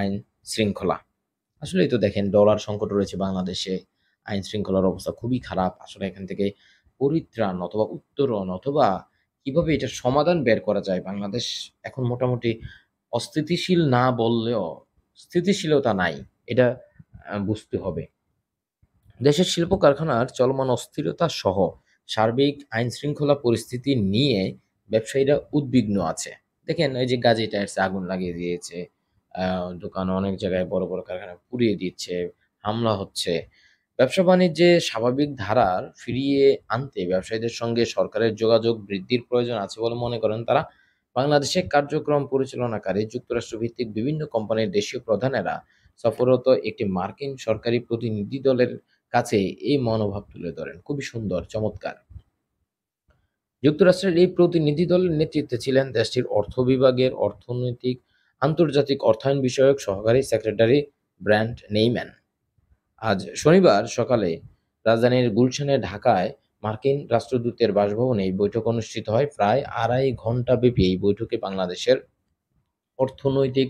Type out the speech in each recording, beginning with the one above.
আইন শৃঙ্খলা আসলেই তো দেখেন ডলার সংকট রয়েছে বাংলাদেশে আইন শৃঙ্খলার অবস্থা খুবই খারাপ আসলে এখান থেকে পরিত্রাণ অথবা উত্তরণ অথবা কিভাবে এটা সমাধান বের করা যায় বাংলাদেশ এখন মোটামুটি অস্থিতিশীল না বললেও স্থিতিশীলতা নাই এটা বুঝতে হবে দেশের শিল্প কারখানার চলমান অস্থিরতা সহ সার্বিক আইন শৃঙ্খলা পরিস্থিতি নিয়ে ব্যবসায়ীরা উদ্বিগ্ন আছে দেখেন এই যে গাজী টায়ার্সে আগুন লাগিয়ে দিয়েছে দোকান অনেক জায়গায় বড় বড় কারখানা পুড়িয়ে দিচ্ছে হামলা হচ্ছে ব্যবসা বাণিজ্যে স্বাভাবিক ধারার ফিরিয়ে আনতে ব্যবসায়ীদের সঙ্গে সরকারের যোগাযোগ বৃদ্ধির প্রয়োজন আছে বলে মনে করেন তারা বাংলাদেশে কার্যক্রম পরিচালনাকারী যুক্তরাষ্ট্রভিত্তিক বিভিন্ন কোম্পানির দেশীয় প্রধানেরা সফররত একটি মার্কিন সরকারি প্রতিনিধি দলের কাছে এই মনোভাব তুলে ধরেন খুবই সুন্দর চমৎকার যুক্তরাষ্ট্রের এই প্রতিনিধি দলের নেতৃত্বে ছিলেন দেশটির অর্থ বিভাগের অর্থনৈতিক আন্তর্জাতিক অর্থায়ন বিষয়ক সহকারী সেক্রেটারি ব্র্যান্ড নেইম্যান আজ শনিবার সকালে রাজধানীর গুলশানে ঢাকায় মার্কিন রাষ্ট্রদূতের বাসভবনে এই বৈঠক অনুষ্ঠিত হয় প্রায় আড়াই ঘন্টা ব্যাপী এই বৈঠকে বাংলাদেশের অর্থনৈতিক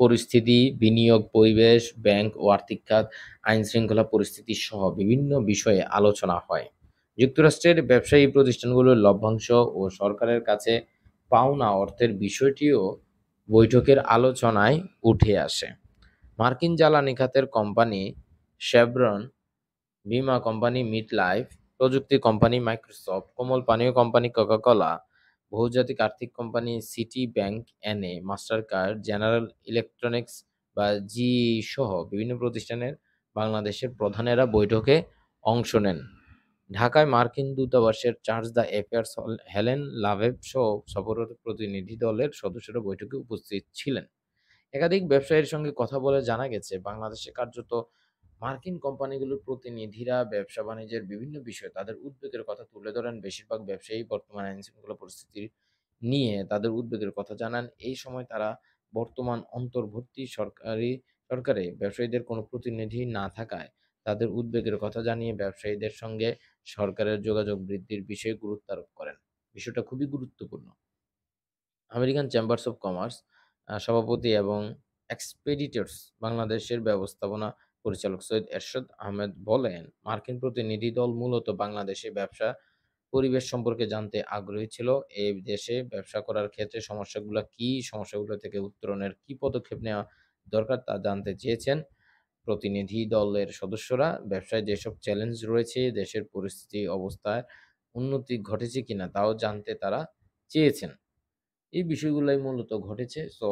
পরিস্থিতি বিনিয়োগ পরিবেশ ব্যাংক ও আর্থিক খাত আইন শৃঙ্খলা পরিস্থিতি সহ বিভিন্ন বিষয়ে আলোচনা হয় যুক্তরাষ্ট্রের ব্যবসায়ী প্রতিষ্ঠানগুলোর লভ্যাংশ ও সরকারের কাছে পাওনা অর্থের বিষয়টিও বৈঠকের আলোচনায় উঠে আসে মার্কিন জ্বালানি খাতের কোম্পানি শেভরন বিমা কোম্পানি মিড লাইফ প্রযুক্তি কোম্পানি মাইক্রোসফট কোমল পানীয় কোম্পানি কোকাকোলা বহুজাতিক আর্থিক কোম্পানি সিটি ব্যাংক এ মাস্টার কার্ড জেনারেল ইলেকট্রনিক্স বা জি সহ বিভিন্ন প্রতিষ্ঠানের বাংলাদেশের প্রধানেরা বৈঠকে অংশ নেন ঢাকায় মার্কিন দূতাবাসের charge d'affaires Helen LaFave সহ সফরের প্রতিনিধি দলের সদস্যরা বৈঠকে উপস্থিত ছিলেন একাধিক ব্যবসায়ীর সঙ্গে কথা বলে জানা গেছে বাংলাদেশে কার্যত মার্কিন কোম্পানিগুলোর প্রতিনিধিরা ব্যবসা বাণিজ্যের বিভিন্ন বিষয়ে তাদের উদ্বেগের কথা তুলে ধরেন বেশিরভাগ ব্যবসায়ী বর্তমান শৃঙ্খলা পরিস্থিতির নিয়ে তাদের উদ্বেগের কথা জানান এই সময় তারা বর্তমান অন্তর্ভুক্তি সরকারি সরকারে ব্যবসায়ীদের কোনো প্রতিনিধি না থাকায় তাদের উদ্বেগের কথা জানিয়ে ব্যবসায়ীদের সঙ্গে সরকারের যোগাযোগ বৃদ্ধির বিষয়ে গুরুত্ব আরোপ করেন বিষয়টা খুবই গুরুত্বপূর্ণ আমেরিকান চেম্বার্স অব কমার্স সভাপতি এবং এক্সপেডিটর্স বাংলাদেশের ব্যবস্থাপনা পরিচালক সৈয়দ এরশদ আহমেদ বলেন মার্কিন প্রতিনিধি দল মূলত বাংলাদেশে ব্যবসা পরিবেশ সম্পর্কে জানতে আগ্রহী ছিল এই দেশে ব্যবসা করার ক্ষেত্রে সমস্যাগুলো কি সমস্যাগুলো থেকে উত্তরণের কি পদক্ষেপ নেওয়া দরকার তা জানতে চেয়েছেন প্রতিনিধি দলের সদস্যরা ব্যবসায় যেসব চ্যালেঞ্জ রয়েছে দেশের পরিস্থিতি অবস্থায় উন্নতি ঘটেছে কিনা তাও জানতে তারা চেয়েছেন এই বিষয়গুলোই মূলত ঘটেছে সো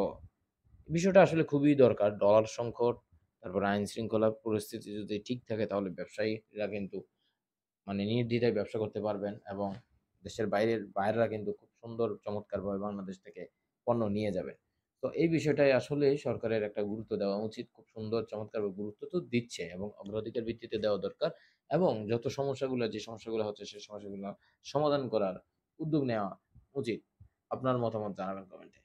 বিষয়টা আসলে খুবই দরকার ডলার সংকট তারপর আইন শৃঙ্খলা পরিস্থিতি যদি ঠিক থাকে তাহলে ব্যবসায়ীরা কিন্তু মানে নির্দ্বিধায় ব্যবসা করতে পারবেন এবং দেশের বাইরের বাইরেরা কিন্তু খুব সুন্দর চমৎকারভাবে বাংলাদেশ থেকে পণ্য নিয়ে যাবেন তো এই বিষয়টাই আসলে সরকারের একটা গুরুত্ব দেওয়া উচিত খুব সুন্দর চমৎকার গুরুত্ব তো দিচ্ছে এবং অগ্রাধিকার ভিত্তিতে দেওয়া দরকার এবং যত সমস্যাগুলো যে সমস্যাগুলো হচ্ছে সেই সমস্যাগুলো সমাধান করার উদ্যোগ নেওয়া উচিত আপনার মতামত জানাবেন কমেন্টে